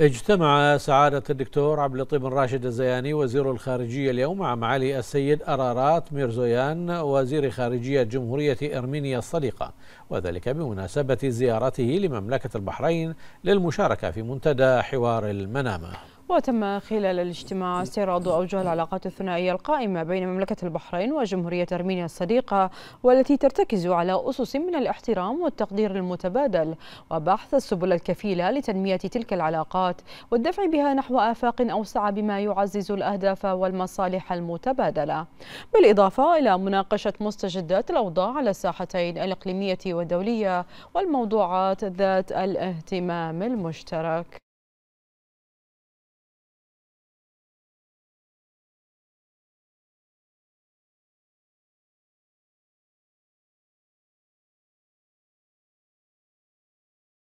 اجتمع سعادة الدكتور عبد اللطيف بن راشد الزياني وزير الخارجية اليوم مع معالي السيد أرارات ميرزويان وزير خارجية جمهورية إرمينيا الصديقة وذلك بمناسبة زيارته لمملكة البحرين للمشاركة في منتدى حوار المنامة وتم خلال الاجتماع استعراض أوجه العلاقات الثنائية القائمة بين مملكة البحرين وجمهورية أرمينيا الصديقة والتي ترتكز على أسس من الاحترام والتقدير المتبادل وبحث السبل الكفيلة لتنمية تلك العلاقات والدفع بها نحو آفاق أوسع بما يعزز الأهداف والمصالح المتبادلة بالإضافة إلى مناقشة مستجدات الأوضاع على الساحتين الإقليمية والدولية والموضوعات ذات الاهتمام المشترك